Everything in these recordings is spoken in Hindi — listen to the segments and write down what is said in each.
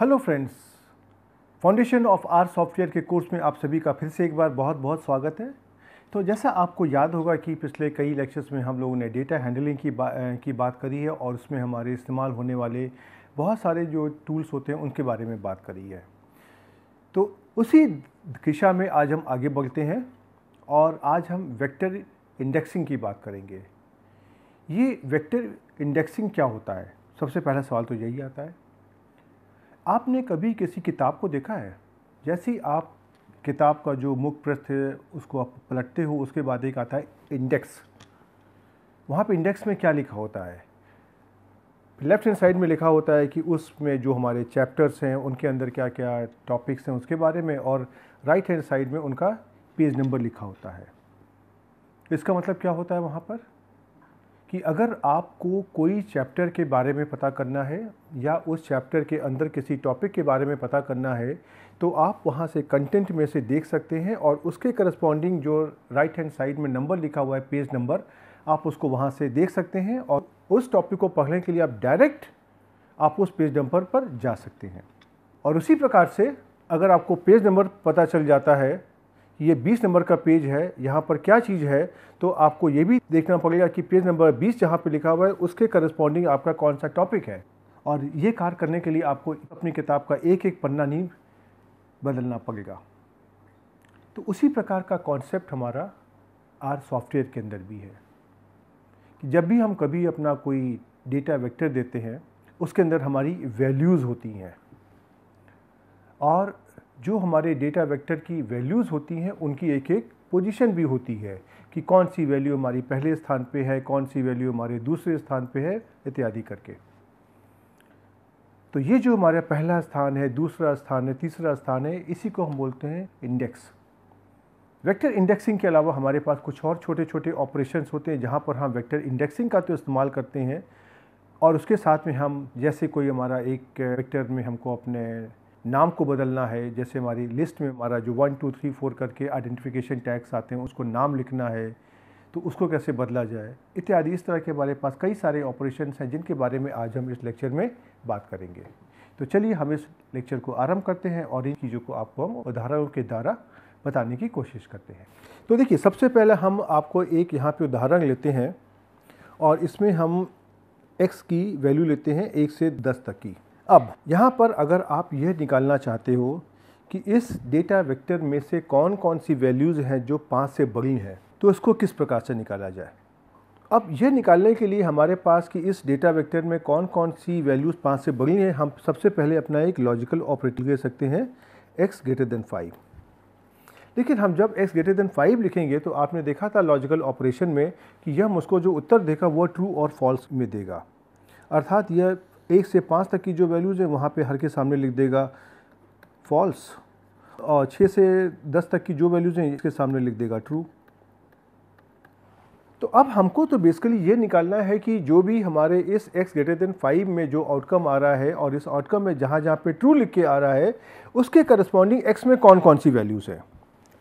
Hello friends foundation of R software के कोर्स में आप सभी का फिर से एक बार बहुत बहुत स्वागत है तो जैसा आपको याद होगा कि पिछले कई लेक्चर्स में हम लोगों ने डेटा हैंडलिंग की बा, की बात करी है और उसमें हमारे इस्तेमाल होने वाले बहुत सारे जो टूल्स होते हैं उनके बारे में बात करी है तो उसी दिशा में आज हम आगे बढ़ते हैं और आज हम वेक्टर इंडेक्सिंग की बात करेंगे ये वेक्टर इंडेक्सिंग क्या होता है सबसे पहला सवाल तो यही आता है आपने कभी किसी किताब को देखा है जैसे आप किताब का जो मुख्य पृष्ठ है उसको आप पलटते हो उसके बाद एक आता है इंडेक्स वहाँ पे इंडेक्स में क्या लिखा होता है लेफ्ट हैंड साइड में लिखा होता है कि उसमें जो हमारे चैप्टर्स हैं उनके अंदर क्या क्या टॉपिक्स हैं उसके बारे में और राइट हैंड साइड में उनका पेज नंबर लिखा होता है इसका मतलब क्या होता है वहाँ पर कि अगर आपको कोई चैप्टर के बारे में पता करना है या उस चैप्टर के अंदर किसी टॉपिक के बारे में पता करना है तो आप वहाँ से कंटेंट में से देख सकते हैं और उसके करस्पॉन्डिंग जो राइट हैंड साइड में नंबर लिखा हुआ है पेज नंबर आप उसको वहाँ से देख सकते हैं और उस टॉपिक को पढ़ने के लिए आप डायरेक्ट आप उस पेज नंबर पर जा सकते हैं और उसी प्रकार से अगर आपको पेज नंबर पता चल जाता है ये 20 नंबर का पेज है यहाँ पर क्या चीज़ है तो आपको ये भी देखना पड़ेगा कि पेज नंबर 20 जहाँ पे लिखा हुआ है उसके करस्पॉन्डिंग आपका कौन सा टॉपिक है और ये कार्य करने के लिए आपको अपनी किताब का एक एक पन्ना नींव बदलना पड़ेगा तो उसी प्रकार का कॉन्सेप्ट हमारा आर सॉफ्टवेयर के अंदर भी है कि जब भी हम कभी अपना कोई डेटा वेक्टर देते हैं उसके अंदर हमारी वैल्यूज़ होती हैं और जो हमारे डेटा वेक्टर की वैल्यूज़ होती हैं उनकी एक एक पोजीशन भी होती है कि कौन सी वैल्यू हमारी पहले स्थान पे है कौन सी वैल्यू हमारे दूसरे स्थान पे है इत्यादि करके तो ये जो हमारा पहला स्थान है दूसरा स्थान है तीसरा स्थान है इसी को हम बोलते हैं इंडेक्स वेक्टर इंडेक्सिंग के अलावा हमारे पास कुछ और छोटे छोटे ऑपरेशन होते हैं जहाँ पर हम वैक्टर इंडेक्सिंग का तो इस्तेमाल करते हैं और उसके साथ में हम जैसे कोई हमारा एक वेक्टर में हमको अपने नाम को बदलना है जैसे हमारी लिस्ट में हमारा जो वन टू थ्री फोर करके आइडेंटिफिकेशन टैक्स आते हैं उसको नाम लिखना है तो उसको कैसे बदला जाए इत्यादि इस तरह के हमारे पास कई सारे ऑपरेशन हैं जिनके बारे में आज हम इस लेक्चर में बात करेंगे तो चलिए हम इस लेक्चर को आरंभ करते हैं और इन चीज़ों को आपको हम उदाहरणों के द्वारा बताने की कोशिश करते हैं तो देखिए सबसे पहले हम आपको एक यहाँ पे उदाहरण लेते हैं और इसमें हम x की वैल्यू लेते हैं एक से दस तक की अब यहाँ पर अगर आप यह निकालना चाहते हो कि इस डेटा वेक्टर में से कौन कौन सी वैल्यूज़ हैं जो पाँच से बड़ी हैं तो इसको किस प्रकार से निकाला जाए अब यह निकालने के लिए हमारे पास कि इस डेटा वेक्टर में कौन कौन सी वैल्यूज़ पाँच से बड़ी हैं हम सबसे पहले अपना एक लॉजिकल ऑपरेटर ले सकते हैं एक्स ग्रेटर देन फाइव लेकिन हम जब x ग्रेटर देन फाइव लिखेंगे तो आपने देखा था लॉजिकल ऑपरेशन में कि यह मुझको जो उत्तर देगा वह ट्रू और फॉल्स में देगा अर्थात यह एक से पाँच तक की जो वैल्यूज़ है वहाँ पे हर के सामने लिख देगा फॉल्स और छः से दस तक की जो वैल्यूज़ हैं इसके सामने लिख देगा ट्रू तो अब हमको तो बेसिकली ये निकालना है कि जो भी हमारे इस x ग्रेटर देन फाइव में जो आउटकम आ रहा है और इस आउटकम में जहाँ जहाँ पे ट्रू लिख के आ रहा है उसके करस्पॉन्डिंग x में कौन कौन सी वैल्यूज़ है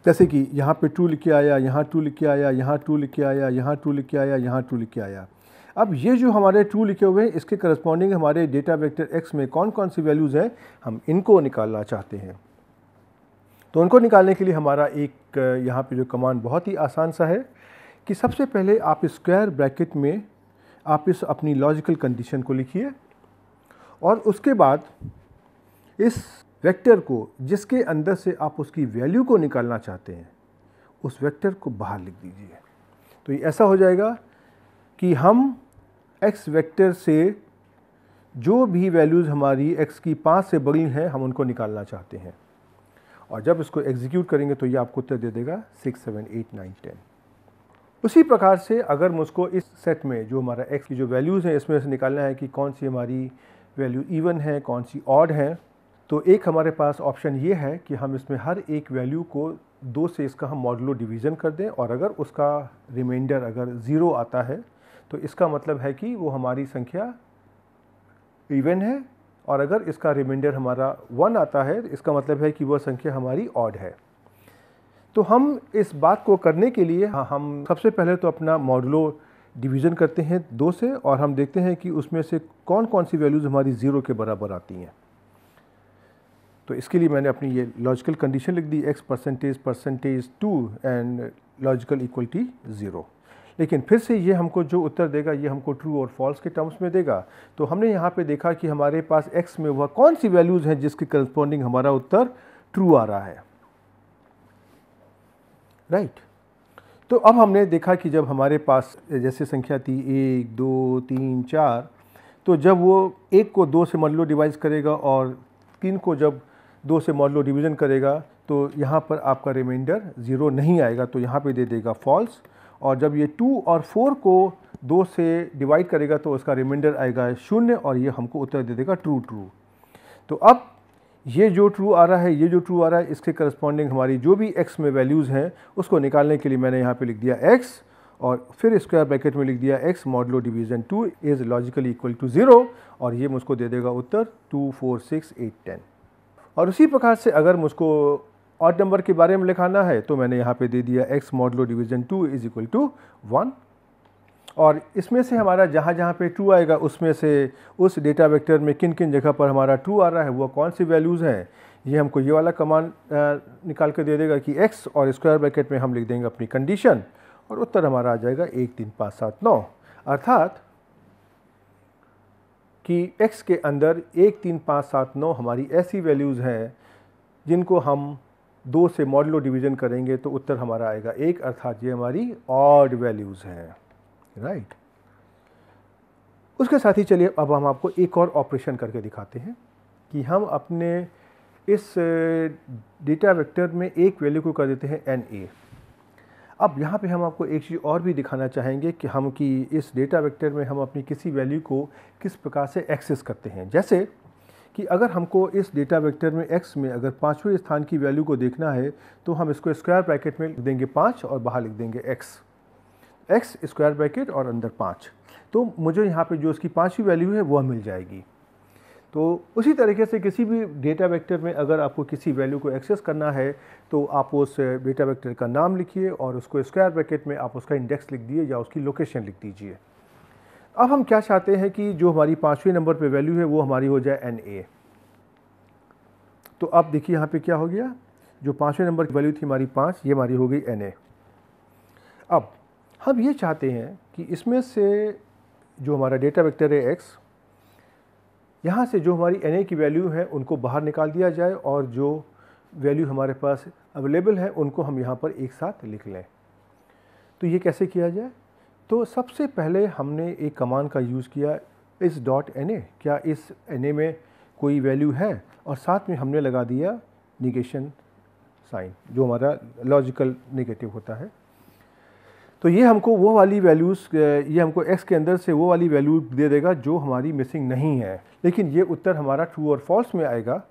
जैसे कि यहाँ पे ट्रू लिख के आया यहाँ ट्रू लिख के आया यहाँ ट्रू लिख के आया यहाँ ट्रू लिख के आया यहाँ ट्रू लिख के आया अब ये जो हमारे टू लिखे हुए हैं इसके करस्पॉन्डिंग हमारे डेटा वेक्टर एक्स में कौन कौन सी वैल्यूज़ हैं हम इनको निकालना चाहते हैं तो उनको निकालने के लिए हमारा एक यहाँ पे जो कमांड बहुत ही आसान सा है कि सबसे पहले आप स्क्वायर ब्रैकेट में आप इस अपनी लॉजिकल कंडीशन को लिखिए और उसके बाद इस वेक्टर को जिसके अंदर से आप उसकी वैल्यू को निकालना चाहते हैं उस वेक्टर को बाहर लिख दीजिए तो ये ऐसा हो जाएगा कि हम एक्स वेक्टर से जो भी वैल्यूज़ हमारी एक्स की पाँच से बड़ी हैं हम उनको निकालना चाहते हैं और जब इसको एग्जीक्यूट करेंगे तो ये आपको उत्तर दे देगा six seven eight nine ten उसी प्रकार से अगर मुझको इस सेट में जो हमारा एक्स की जो वैल्यूज़ हैं इसमें से निकालना है कि कौन सी हमारी वैल्यू इवन है कौन सी ऑड है तो एक हमारे पास ऑप्शन ये है कि हम इसमें हर एक वैल्यू को दो से इसका हम मॉडलो डिवीज़न कर दें और अगर उसका रिमाइंडर अगर ज़ीरो आता है तो इसका मतलब है कि वो हमारी संख्या इवन है और अगर इसका रिमाइंडर हमारा वन आता है तो इसका मतलब है कि वह संख्या हमारी ऑड है तो हम इस बात को करने के लिए हाँ, हम सबसे पहले तो अपना मॉडलो डिवीज़न करते हैं दो से और हम देखते हैं कि उसमें से कौन कौन सी वैल्यूज़ हमारी ज़ीरो के बराबर आती हैं तो इसके लिए मैंने अपनी ये लॉजिकल कंडीशन लिख दी X percentage percentage two and logical equality zero लेकिन फिर से ये हमको जो उत्तर देगा ये हमको ट्रू और फॉल्स के टर्म्स में देगा तो हमने यहाँ पे देखा कि हमारे पास एक्स में वह कौन सी वैल्यूज़ हैं जिसके करस्पॉन्डिंग हमारा उत्तर ट्रू आ रहा है राइट right. तो अब हमने देखा कि जब हमारे पास जैसे संख्या थी एक दो तीन चार तो जब वो एक को दो से मॉडलो डिवाइज करेगा और तीन को जब दो से मॉडलो डिवीज़न करेगा तो यहाँ पर आपका रिमाइंडर ज़ीरो नहीं आएगा तो यहाँ पे दे देगा फॉल्स और जब ये टू और फोर को दो से डिवाइड करेगा तो उसका रिमाइंडर आएगा शून्य और ये हमको उत्तर दे देगा ट्रू ट्रू तो अब ये जो ट्रू आ रहा है ये जो ट्रू आ रहा है इसके करस्पॉन्डिंग हमारी जो भी एक्स में वैल्यूज़ हैं उसको निकालने के लिए मैंने यहाँ पर लिख दिया एक्स और फिर स्क्वायर ब्रैकेट में लिख दिया X modulo division two is logically equal to zero और ये मुझको दे देगा उत्तर two four six eight ten और उसी प्रकार से अगर मुझको ऑड नंबर के बारे में लिखाना है तो मैंने यहाँ पे दे दिया x modulo division two is equal to one और इसमें से हमारा जहाँ जहाँ पे टू आएगा उसमें से उस डेटा वेक्टर में किन किन जगह पर हमारा टू आ रहा है वो कौन सी वैल्यूज़ हैं ये हमको ये वाला कमांड निकाल कर दे देगा कि एक्स और स्क्वायर ब्रैकेट में हम लिख देंगे अपनी कंडीशन और उत्तर हमारा आ जाएगा एक तीन पाँच सात नौ अर्थात कि x के अंदर एक तीन पाँच सात नौ हमारी ऐसी वैल्यूज़ हैं जिनको हम दो से मॉडलो डिवीज़न करेंगे तो उत्तर हमारा आएगा एक अर्थात ये हमारी ऑड वैल्यूज़ हैं राइट उसके साथ ही चलिए अब हम आपको एक और ऑपरेशन करके दिखाते हैं कि हम अपने इस डेटा वेक्टर में एक वैल्यू को कर देते हैं एन ए अब यहाँ पे हम आपको एक चीज़ और भी दिखाना चाहेंगे कि हम कि इस डेटा वेक्टर में हम अपनी किसी वैल्यू को किस प्रकार से एक्सेस करते हैं जैसे कि अगर हमको इस डेटा वेक्टर में x में अगर पाँचवें स्थान की वैल्यू को देखना है तो हम इसको स्क्वायर ब्रैकेट में लिख देंगे पाँच और बाहर लिख देंगे x x स्क्वायर ब्रैकेट और अंदर पाँच तो मुझे यहाँ पे जो इसकी पाँचवीं वैल्यू है वह मिल जाएगी तो उसी तरीके से किसी भी डेटा वेक्टर में अगर आपको किसी वैल्यू को एक्सेस करना है तो आप उस डेटा वेक्टर का नाम लिखिए और उसको स्क्वायर ब्रैकेट में आप उसका इंडेक्स लिख दिए या उसकी लोकेशन लिख दीजिए अब हम क्या चाहते हैं कि जो हमारी पाँचवें नंबर पे वैल्यू है वो हमारी हो जाए एन ए तो अब देखिए यहाँ पे क्या हो गया जो पाँचवें नंबर की वैल्यू थी हमारी पाँच ये हमारी हो गई एन ए अब हम ये चाहते हैं कि इसमें से जो हमारा डेटा वेक्टर है एक्स यहाँ से जो हमारी एन ए की वैल्यू है उनको बाहर निकाल दिया जाए और जो वैल्यू हमारे पास अवेलेबल है उनको हम यहाँ पर एक साथ लिख लें तो ये कैसे किया जाए तो सबसे पहले हमने एक कमान का यूज़ किया इस डॉट एन क्या इस एन में कोई वैल्यू है और साथ में हमने लगा दिया निगेशन साइन जो हमारा लॉजिकल नेगेटिव होता है तो ये हमको वो वाली वैल्यूज़ ये हमको एक्स के अंदर से वो वाली वैल्यू दे देगा जो हमारी मिसिंग नहीं है लेकिन ये उत्तर हमारा ट्रू और फॉल्स में आएगा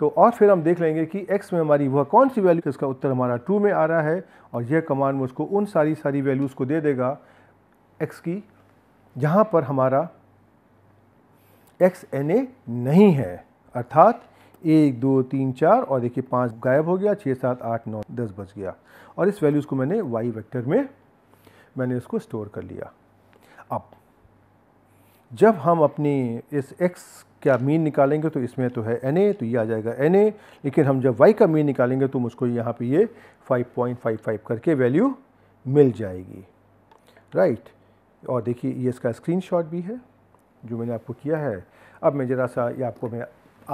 तो और फिर हम देख लेंगे कि एक्स में हमारी वह कौन सी वैल्यू इसका उत्तर हमारा ट्रू में आ रहा है और यह कमांड मुझको उन सारी सारी वैल्यूज़ को दे देगा एक्स की जहाँ पर हमारा एक्स एन ए नहीं है अर्थात एक दो तीन चार और देखिए पाँच गायब हो गया छः सात आठ नौ दस बच गया और इस वैल्यूज़ को मैंने वाई वेक्टर में मैंने इसको स्टोर कर लिया अब जब हम अपनी इस एक्स क्या मीन निकालेंगे तो इसमें तो है एन ए तो ये आ जाएगा एन ए लेकिन हम जब वाई का मीन निकालेंगे तो मुझको यहाँ पे ये 5.55 करके वैल्यू मिल जाएगी राइट right? और देखिए ये इसका स्क्रीनशॉट भी है जो मैंने आपको किया है अब मैं ज़रा सा ये आपको मैं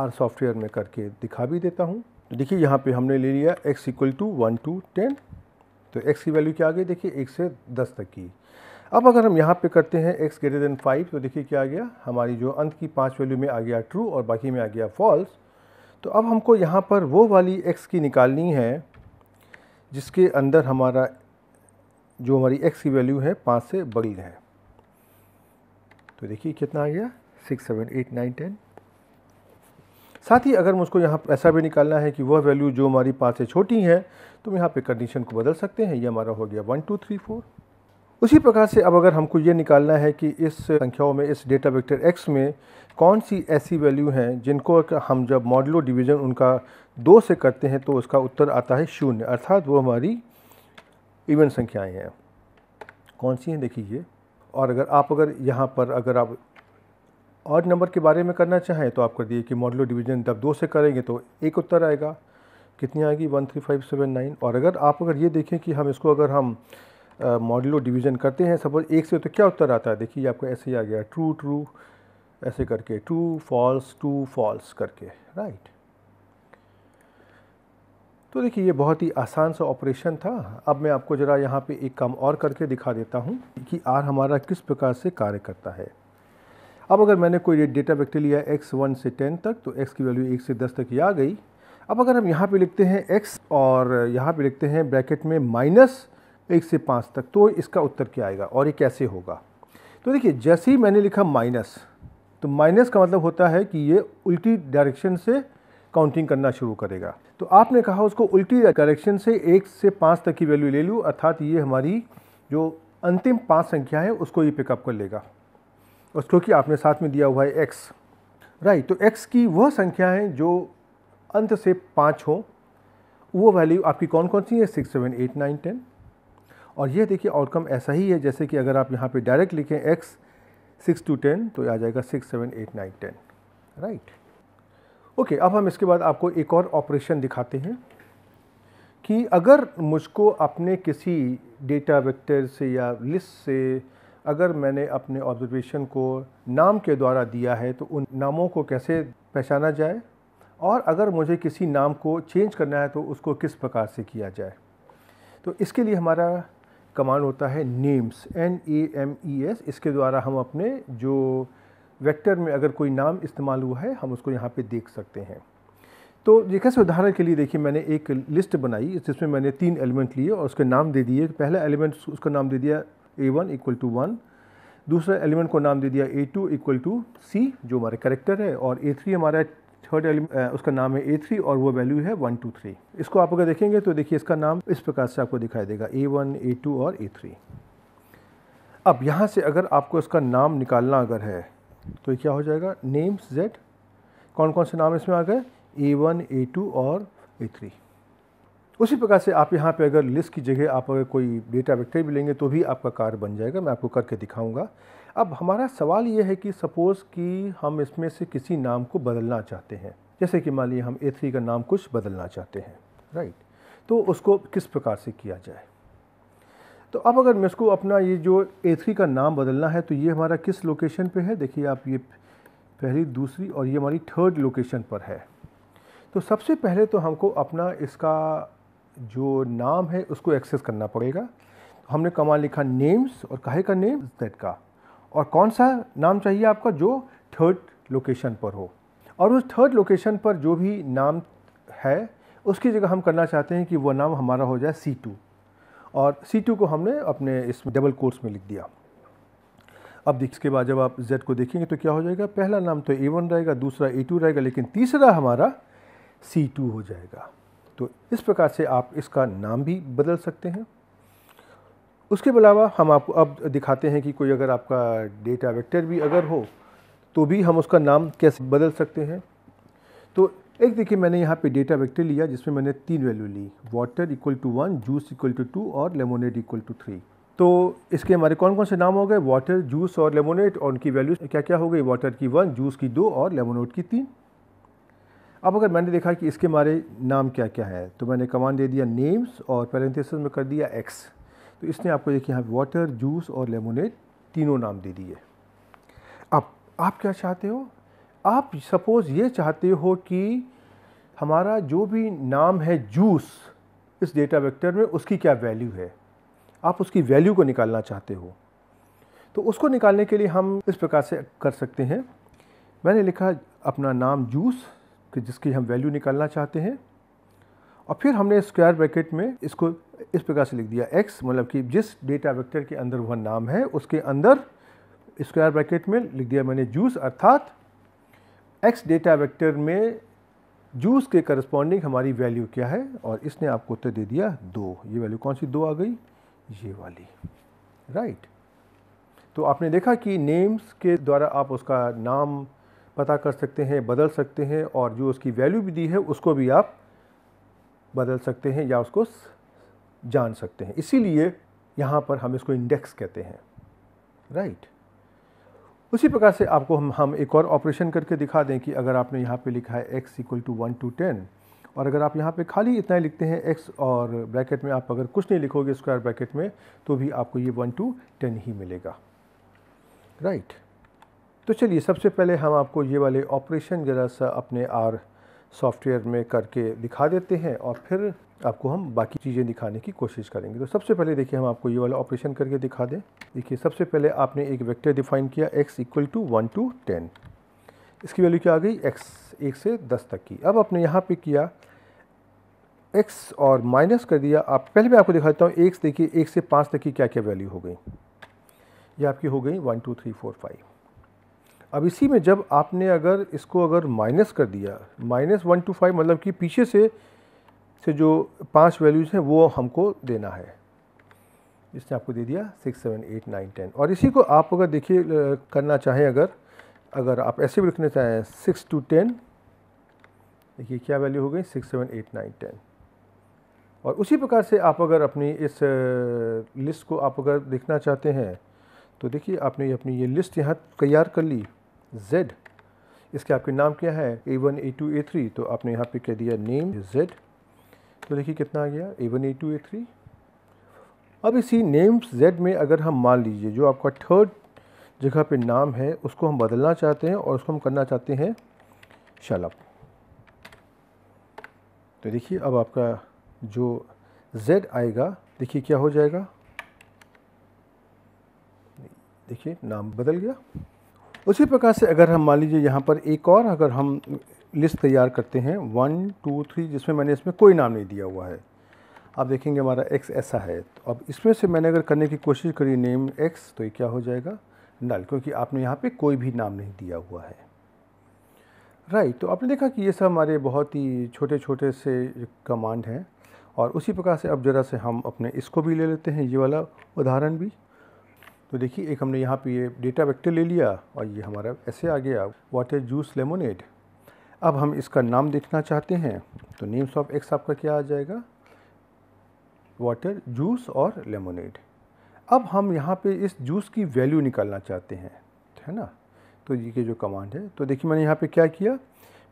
आर सॉफ्टवेयर में करके दिखा भी देता हूँ तो देखिए यहाँ पे हमने ले लिया x equal to one two ten तो x की वैल्यू क्या आ गई देखिए एक से दस तक की अब अगर हम यहाँ पे करते हैं x ग्रेटर देन फाइव तो देखिए क्या आ गया हमारी जो अंत की पाँच वैल्यू में आ गया ट्रू और बाकी में आ गया फॉल्स तो अब हमको यहाँ पर वो वाली एक्स की निकालनी है जिसके अंदर हमारा जो हमारी एक्स की वैल्यू है पाँच से बड़ी है तो देखिए कितना आ गया six seven eight nine ten साथ ही अगर मुझको यहाँ ऐसा भी निकालना है कि वह वैल्यू जो हमारी पाँच से छोटी है तो हम यहाँ पे कंडीशन को बदल सकते हैं ये हमारा हो गया वन टू थ्री फोर उसी प्रकार से अब अगर हमको ये निकालना है कि इस संख्याओं में इस डेटा वेक्टर एक्स में कौन सी ऐसी वैल्यू हैं जिनको हम जब मॉडलो डिवीज़न उनका दो से करते हैं तो उसका उत्तर आता है शून्य अर्थात वो हमारी इवेंट संख्याएं हैं कौन सी हैं देखिए और अगर आप अगर यहाँ पर अगर आप और नंबर के बारे में करना चाहें तो आप कर दिए कि मॉडलो डिवीजन जब दो से करेंगे तो एक उत्तर आएगा कितनी आएगी one three five seven nine और अगर आप अगर ये देखें कि हम इसको अगर हम मॉडलो डिवीजन करते हैं सपोज एक से तो क्या उत्तर आता है देखिए आपको ऐसे ही आ गया ट्रू ट्रू ऐसे करके ट्रू फॉल्स टू फॉल्स करके राइट तो देखिए ये बहुत ही आसान सा ऑपरेशन था अब मैं आपको ज़रा यहाँ पे एक काम और करके दिखा देता हूँ कि आर हमारा किस प्रकार से कार्य करता है अब अगर मैंने कोई डेटा वेक्टर लिया एक्स वन से टेन तक तो एक्स की वैल्यू एक से दस तक ही आ गई अब अगर हम यहाँ पे लिखते हैं एक्स और यहाँ पे लिखते हैं ब्रैकेट में माइनस एक से पाँच तक तो इसका उत्तर क्या आएगा और ये कैसे होगा तो देखिए जैसे ही मैंने लिखा माइनस तो माइनस का मतलब होता है कि ये उल्टी डायरेक्शन से काउंटिंग करना शुरू करेगा तो आपने कहा उसको उल्टी डायरेक्शन से एक से पाँच तक की वैल्यू ले लूँ अर्थात ये हमारी जो अंतिम पाँच संख्या है उसको ये पिकअप कर लेगा और क्योंकि आपने साथ में दिया हुआ है एक्स राइट तो एक्स की वह संख्या है जो अंत से पाँच हो वो वैल्यू आपकी कौन कौन सी है six seven eight nine ten और ये देखिए आउटकम ऐसा ही है जैसे कि अगर आप यहाँ पे डायरेक्ट लिखें एक्स सिक्स टू टेन तो आ जाएगा six seven eight nine ten right okay okay, अब हम इसके बाद आपको एक और ऑपरेशन दिखाते हैं कि अगर मुझको अपने किसी डेटा वेक्टर से या लिस्ट से अगर मैंने अपने ऑब्जर्वेशन को नाम के द्वारा दिया है तो उन नामों को कैसे पहचाना जाए और अगर मुझे किसी नाम को चेंज करना है तो उसको किस प्रकार से किया जाए तो इसके लिए हमारा कमांड होता है names N A M E S इसके द्वारा हम अपने जो वेक्टर में अगर कोई नाम इस्तेमाल हुआ है हम उसको यहाँ पे देख सकते हैं तो जैसे उदाहरण के लिए देखिए मैंने एक लिस्ट बनाई जिसमें मैंने तीन एलिमेंट लिए और उसके नाम दे दिए पहला एलिमेंट उसका नाम दे दिया A one equal to one दूसरा एलिमेंट को नाम दे दिया A two equal to C जो हमारे करेक्टर है और ए थ्री हमारा थर्ड एलिमेंट उसका नाम है ए थ्री और वो वैल्यू है वन टू थ्री इसको आप अगर देखेंगे तो देखिए इसका नाम इस प्रकार से आपको दिखाई देगा ए वन ए टू और ए थ्री अब यहाँ से अगर आपको इसका नाम निकालना अगर है तो क्या हो जाएगा नेम्स जेड कौन कौन से नाम इसमें आ गए ए वन ए टू और ए थ्री उसी प्रकार से आप यहाँ पे अगर लिस्ट की जगह आप अगर कोई डेटा वेक्टर भी लेंगे तो भी आपका कार्य बन जाएगा मैं आपको करके दिखाऊंगा अब हमारा सवाल ये है कि सपोज़ कि हम इसमें से किसी नाम को बदलना चाहते हैं जैसे कि मान लीजिए हम ए थ्री का नाम कुछ बदलना चाहते हैं राइट तो उसको किस प्रकार से किया जाए तो अब अगर मेरे को अपना ये जो ए थ्री का नाम बदलना है तो ये हमारा किस लोकेशन पे है देखिए आप ये पहली दूसरी और ये हमारी थर्ड लोकेशन पर है तो सबसे पहले तो हमको अपना इसका जो नाम है उसको एक्सेस करना पड़ेगा हमने कमाल लिखा नेम्स और काहे का नेम दैट का और कौन सा नाम चाहिए आपका जो थर्ड लोकेशन पर हो और उस थर्ड लोकेशन पर जो भी नाम है उसकी जगह हम करना चाहते हैं कि वह नाम हमारा हो जाए सी टू और C2 को हमने अपने इस डबल कोर्स में लिख दिया अब इसके बाद जब आप Z को देखेंगे तो क्या हो जाएगा पहला नाम तो A1 रहेगा दूसरा A2 रहेगा लेकिन तीसरा हमारा C2 हो जाएगा तो इस प्रकार से आप इसका नाम भी बदल सकते हैं उसके अलावा हम आपको अब दिखाते हैं कि कोई अगर आपका डेटा वेक्टर भी अगर हो तो भी हम उसका नाम कैसे बदल सकते हैं तो एक देखिए मैंने यहाँ पे डेटा वेक्टर लिया जिसमें मैंने तीन वैल्यू ली water equal to one juice equal to two और लेमोनेट इक्वल टू थ्री तो इसके हमारे कौन कौन से नाम हो गए वाटर जूस और लेमोनेट और उनकी वैल्यू क्या क्या हो गई वाटर की वन जूस की दो और लेमोनेट की तीन अब अगर मैंने देखा कि इसके हमारे नाम क्या क्या है तो मैंने कमांड दे दिया नेम्स और पैरेंथिस में कर दिया एक्स तो इसने आपको देखिए यहाँ वाटर जूस और लेमोनेट तीनों नाम दे दिए अब आप क्या चाहते हो आप सपोज़ ये चाहते हो कि हमारा जो भी नाम है जूस इस डेटा वेक्टर में उसकी क्या वैल्यू है आप उसकी वैल्यू को निकालना चाहते हो तो उसको निकालने के लिए हम इस प्रकार से कर सकते हैं मैंने लिखा अपना नाम जूस कि जिसकी हम वैल्यू निकालना चाहते हैं और फिर हमने स्क्वायर ब्रैकेट में इसको इस प्रकार से लिख दिया एक्स मतलब कि जिस डेटा वेक्टर के अंदर वह नाम है उसके अंदर स्क्वायर ब्रैकेट में लिख दिया मैंने जूस अर्थात एक्स डेटा वेक्टर में जूस के करस्पॉन्डिंग हमारी वैल्यू क्या है और इसने आपको उत्तर दे दिया दो ये वैल्यू कौन सी दो आ गई ये वाली राइट तो आपने देखा कि नेम्स के द्वारा आप उसका नाम पता कर सकते हैं बदल सकते हैं और जो उसकी वैल्यू भी दी है उसको भी आप बदल सकते हैं या उसको जान सकते हैं इसीलिए यहाँ पर हम इसको इंडेक्स कहते हैं राइट right. उसी प्रकार से आपको हम हम एक और ऑपरेशन करके दिखा दें कि अगर आपने यहाँ पे लिखा है x equal to one two ten और अगर आप यहाँ पे खाली इतना ही लिखते हैं x और ब्रैकेट में आप अगर कुछ नहीं लिखोगे स्क्वायर ब्रैकेट में तो भी आपको ये वन टू टेन ही मिलेगा राइट right. तो चलिए सबसे पहले हम आपको ये वाले ऑपरेशन ज़रा सा अपने आर सॉफ्टवेयर में करके दिखा देते हैं और फिर आपको हम बाकी चीज़ें दिखाने की कोशिश करेंगे तो सबसे पहले देखिए हम आपको ये वाला ऑपरेशन करके दिखा दें देखिए सबसे पहले आपने एक वेक्टर डिफाइन किया X equal to one two ten इसकी वैल्यू क्या आ गई एक्स एक से दस तक की अब आपने यहाँ पे किया एक्स और माइनस कर दिया आप पहले मैं आपको दिखा देता हूँ एक्स देखिए एक से पाँच तक की क्या क्या वैल्यू हो गई ये आपकी हो गई one two three four five अब इसी में जब आपने अगर इसको अगर माइनस कर दिया माइनस वन टू फाइव मतलब कि पीछे से से जो पांच वैल्यूज़ हैं वो हमको देना है इसने आपको दे दिया six seven eight nine ten और इसी को आप अगर देखिए करना चाहें अगर अगर आप ऐसे भी लिखना चाहें सिक्स टू टेन देखिए क्या वैल्यू हो गई six seven eight nine ten और उसी प्रकार से आप अगर अपनी इस लिस्ट को आप अगर देखना चाहते हैं तो देखिए आपने अपनी ये लिस्ट यहाँ तैयार कर ली Z इसके आपके नाम क्या है A one A two A three तो आपने यहाँ पे कह दिया नेम Z तो देखिए कितना आ गया A one A two A three अब इसी नेम्स Z में अगर हम मान लीजिए जो आपका थर्ड जगह पे नाम है उसको हम बदलना चाहते हैं और उसको हम करना चाहते हैं शलभ तो देखिए अब आपका जो Z आएगा देखिए क्या हो जाएगा देखिए नाम बदल गया उसी प्रकार से अगर हम मान लीजिए यहाँ पर एक और अगर हम लिस्ट तैयार करते हैं वन टू थ्री जिसमें मैंने इसमें कोई नाम नहीं दिया हुआ है आप देखेंगे हमारा एक्स ऐसा है तो अब इसमें से मैंने अगर करने की कोशिश करी नेम एक्स तो ये क्या हो जाएगा नल क्योंकि आपने यहाँ पे कोई भी नाम नहीं दिया हुआ है राइट right, तो आपने देखा कि ये सब हमारे बहुत ही छोटे छोटे से कमांड हैं और उसी प्रकार से अब ज़रा से हम अपने इसको भी ले लेते हैं ये वाला उदाहरण भी तो देखिए एक हमने यहाँ पे ये डेटा वेक्टर ले लिया और ये हमारा ऐसे आ गया वाटर जूस लेमोनेड अब हम इसका नाम देखना चाहते हैं तो नेम्स ऑफ एक्स आपका क्या आ जाएगा वाटर जूस और लेमोनेड अब हम यहाँ पे इस जूस की वैल्यू निकालना चाहते हैं है ना तो ये जो कमांड है तो देखिए मैंने यहाँ पे क्या किया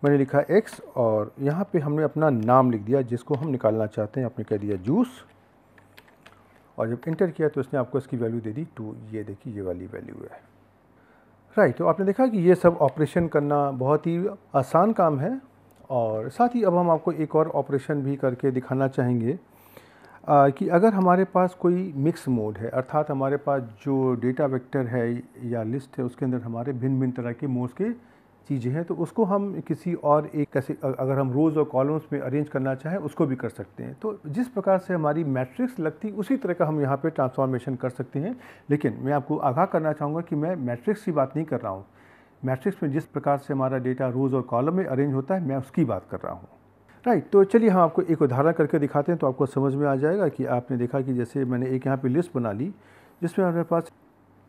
मैंने लिखा एक्स और यहाँ पे हमने अपना नाम लिख दिया जिसको हम निकालना चाहते हैं आपने कह दिया जूस और जब इंटर किया तो इसने आपको इसकी वैल्यू दे दी टू ये देखिए ये वाली वैल्यू है राइट तो आपने देखा कि ये सब ऑपरेशन करना बहुत ही आसान काम है और साथ ही अब हम आपको एक और ऑपरेशन भी करके दिखाना चाहेंगे आ, कि अगर हमारे पास कोई मिक्स मोड है अर्थात हमारे पास जो डेटा वेक्टर है या लिस्ट है उसके अंदर हमारे भिन्न भिन्न तरह के मोड्स के चीज़ें हैं तो उसको हम किसी और एक कैसे अगर हम रोज़ और कॉलम्स में अरेंज करना चाहें उसको भी कर सकते हैं तो जिस प्रकार से हमारी मैट्रिक्स लगती उसी तरह का हम यहाँ पर ट्रांसफॉर्मेशन कर सकते हैं लेकिन मैं आपको आगाह करना चाहूँगा कि मैं मैट्रिक्स की बात नहीं कर रहा हूँ मैट्रिक्स में जिस प्रकार से हमारा डेटा रोज़ और कॉलम में अरेंज होता है मैं उसकी बात कर रहा हूँ राइट तो चलिए हम आपको एक उदाहरण करके दिखाते हैं तो आपको समझ में आ जाएगा कि आपने देखा कि जैसे मैंने एक यहाँ पर लिस्ट बना ली जिसमें हमारे पास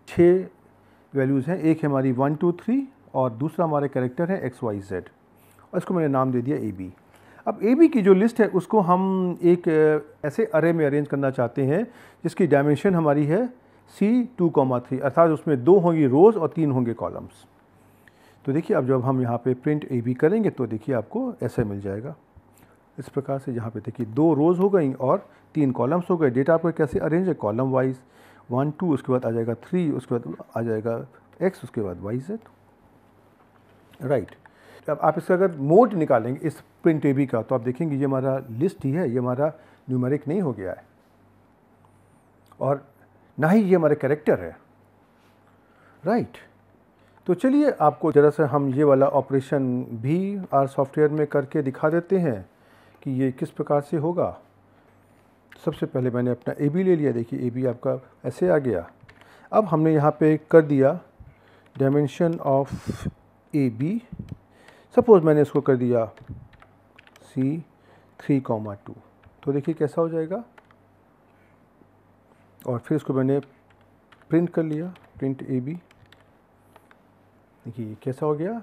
छः वैल्यूज़ हैं एक है हमारी वन टू थ्री और दूसरा हमारे करेक्टर है एक्स वाई जेड और इसको मैंने नाम दे दिया ए बी अब ए बी की जो लिस्ट है उसको हम एक ऐसे अरे में अरेंज करना चाहते हैं जिसकी डायमेंशन हमारी है सी टू कॉमा थ्री अर्थात उसमें दो होंगी रोज़ और तीन होंगे कॉलम्स तो देखिए अब जब हम यहाँ पे प्रिंट ए बी करेंगे तो देखिए आपको ऐसे मिल जाएगा इस प्रकार से यहाँ पे देखिए दो रोज़ हो गई और तीन कॉलम्स हो गए डेटा आपका कैसे अरेंज है कॉलम वाइज वन टू उसके बाद आ जाएगा थ्री उसके बाद आ जाएगा एक्स उसके बाद वाई जेड राइट तो अब आप इसका अगर मोड निकालेंगे इस प्रिंट ए बी का तो आप देखेंगे ये हमारा लिस्ट ही है ये हमारा न्यूमेरिक नहीं हो गया है और ना ही ये हमारा करेक्टर है राइट तो चलिए आपको ज़रा सा हम ये वाला ऑपरेशन भी आर सॉफ्टवेयर में करके दिखा देते हैं कि ये किस प्रकार से होगा सबसे पहले मैंने अपना ए बी ले लिया देखिए ए बी आपका ऐसे आ गया अब हमने यहाँ पे कर दिया dimension of A B suppose मैंने इसको कर दिया सी थ्री कॉमा टू तो देखिए कैसा हो जाएगा और फिर इसको मैंने प्रिंट कर लिया प्रिंट ए बी देखिए कैसा हो गया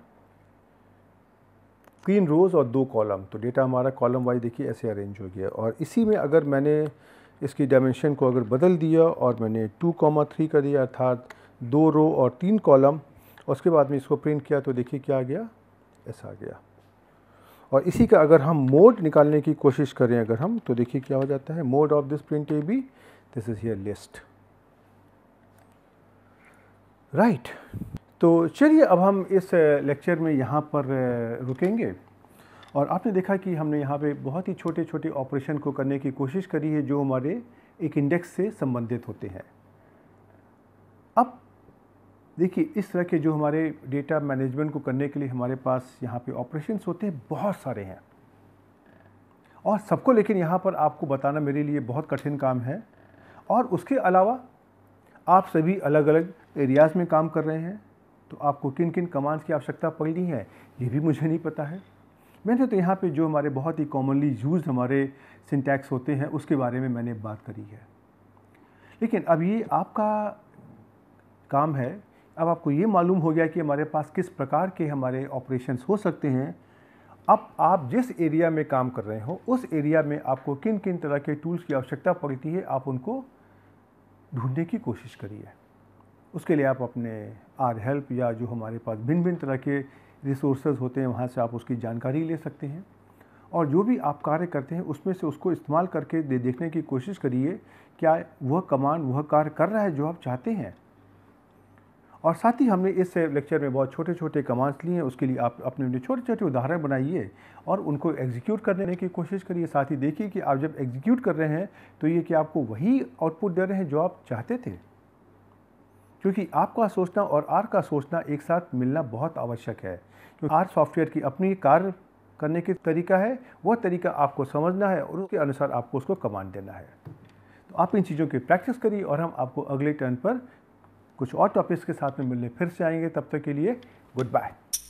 तीन रोज़ और दो कॉलम तो डेटा हमारा कॉलम वाइज देखिए ऐसे अरेंज हो गया और इसी में अगर मैंने इसकी डायमेंशन को अगर बदल दिया और मैंने टू कॉमा थ्री कर दिया अर्थात दो रो और तीन कॉलम उसके बाद में इसको प्रिंट किया तो देखिए क्या आ गया ऐसा आ गया और इसी का अगर हम मोड निकालने की कोशिश करें अगर हम तो देखिए क्या हो जाता है mode of this print A B this is here list right तो चलिए अब हम इस लेक्चर में यहाँ पर रुकेंगे और आपने देखा कि हमने यहाँ पे बहुत ही छोटे छोटे ऑपरेशन को करने की कोशिश करी है जो हमारे एक इंडेक्स से संबंधित होते हैं अब देखिए इस तरह के जो हमारे डेटा मैनेजमेंट को करने के लिए हमारे पास यहाँ पे ऑपरेशंस होते हैं बहुत सारे हैं और सबको लेकिन यहाँ पर आपको बताना मेरे लिए बहुत कठिन काम है और उसके अलावा आप सभी अलग अलग एरियाज़ में काम कर रहे हैं तो आपको किन किन कमांड्स की आवश्यकता पड़नी है ये भी मुझे नहीं पता है मैंने तो यहाँ पे जो हमारे बहुत ही कॉमनली यूज हमारे सिंटैक्स होते हैं उसके बारे में मैंने बात करी है लेकिन अब ये आपका काम है अब आपको ये मालूम हो गया कि हमारे पास किस प्रकार के हमारे ऑपरेशंस हो सकते हैं अब आप जिस एरिया में काम कर रहे हो उस एरिया में आपको किन किन तरह के टूल्स की आवश्यकता पड़ती है आप उनको ढूंढने की कोशिश करिए उसके लिए आप अपने आर हेल्प या जो हमारे पास भिन्न भिन्न तरह के रिसोर्सेज होते हैं वहाँ से आप उसकी जानकारी ले सकते हैं और जो भी आप कार्य करते हैं उसमें से उसको इस्तेमाल करके दे देखने की कोशिश करिए क्या वह कमांड वह कार्य कर रहा है जो आप चाहते हैं और साथ ही हमने इस लेक्चर में बहुत छोटे छोटे कमांड्स लिए हैं उसके लिए आप अपने अपने छोटे छोटे उदाहरण बनाइए और उनको एग्जीक्यूट करने की कोशिश करिए साथ ही देखिए कि आप जब एग्जीक्यूट कर रहे हैं तो ये कि आपको वही आउटपुट दे रहे हैं जो आप चाहते थे क्योंकि आपका सोचना और आर का सोचना एक साथ मिलना बहुत आवश्यक है क्योंकि आर सॉफ्टवेयर की अपनी कार्य करने के तरीका है वह तरीका आपको समझना है और उसके अनुसार आपको उसको कमांड देना है तो आप इन चीज़ों की प्रैक्टिस करिए और हम आपको अगले टर्न पर कुछ और टॉपिक्स के साथ में मिलने फिर से आएंगे तब तक के लिए गुड बाय